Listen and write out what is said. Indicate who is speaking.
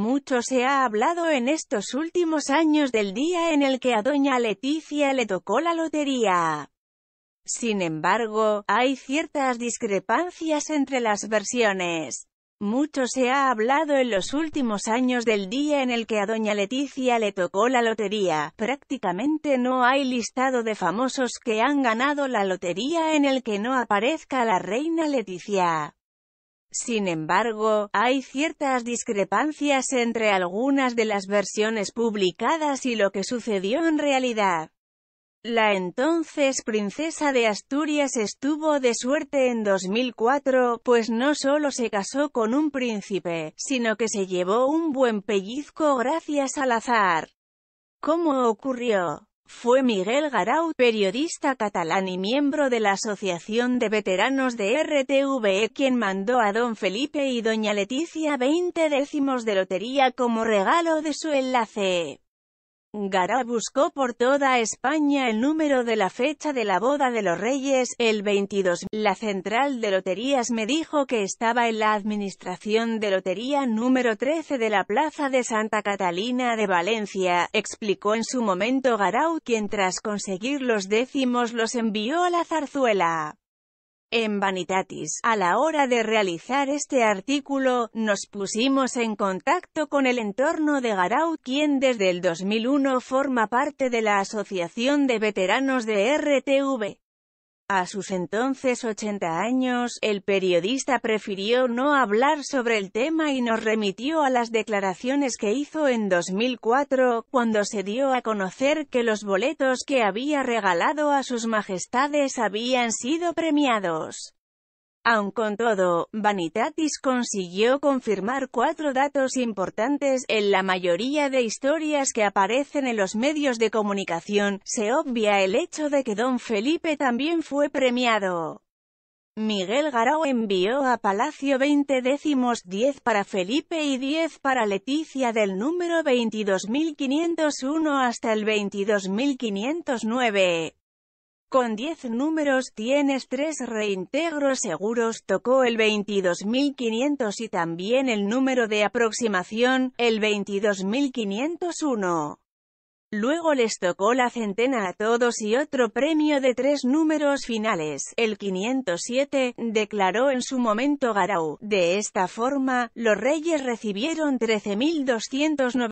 Speaker 1: Mucho se ha hablado en estos últimos años del día en el que a doña Leticia le tocó la lotería. Sin embargo, hay ciertas discrepancias entre las versiones. Mucho se ha hablado en los últimos años del día en el que a doña Leticia le tocó la lotería. Prácticamente no hay listado de famosos que han ganado la lotería en el que no aparezca la reina Leticia. Sin embargo, hay ciertas discrepancias entre algunas de las versiones publicadas y lo que sucedió en realidad. La entonces princesa de Asturias estuvo de suerte en 2004, pues no solo se casó con un príncipe, sino que se llevó un buen pellizco gracias al azar. ¿Cómo ocurrió? Fue Miguel Garau, periodista catalán y miembro de la Asociación de Veteranos de RTVE quien mandó a don Felipe y doña Leticia veinte décimos de lotería como regalo de su enlace. Garau buscó por toda España el número de la fecha de la boda de los reyes, el 22. La central de loterías me dijo que estaba en la administración de lotería número 13 de la plaza de Santa Catalina de Valencia, explicó en su momento Garau, quien tras conseguir los décimos los envió a la zarzuela. En Vanitatis, a la hora de realizar este artículo, nos pusimos en contacto con el entorno de Garau, quien desde el 2001 forma parte de la Asociación de Veteranos de RTV. A sus entonces 80 años, el periodista prefirió no hablar sobre el tema y nos remitió a las declaraciones que hizo en 2004, cuando se dio a conocer que los boletos que había regalado a sus majestades habían sido premiados. Aun con todo, Vanitatis consiguió confirmar cuatro datos importantes. En la mayoría de historias que aparecen en los medios de comunicación, se obvia el hecho de que don Felipe también fue premiado. Miguel Garau envió a Palacio 20 décimos 10 para Felipe y 10 para Leticia del número 22.501 hasta el 22.509. Con 10 números tienes 3 reintegros seguros, tocó el 22.500 y también el número de aproximación, el 22.501. Luego les tocó la centena a todos y otro premio de tres números finales, el 507, declaró en su momento Garau. De esta forma, los reyes recibieron 13.290.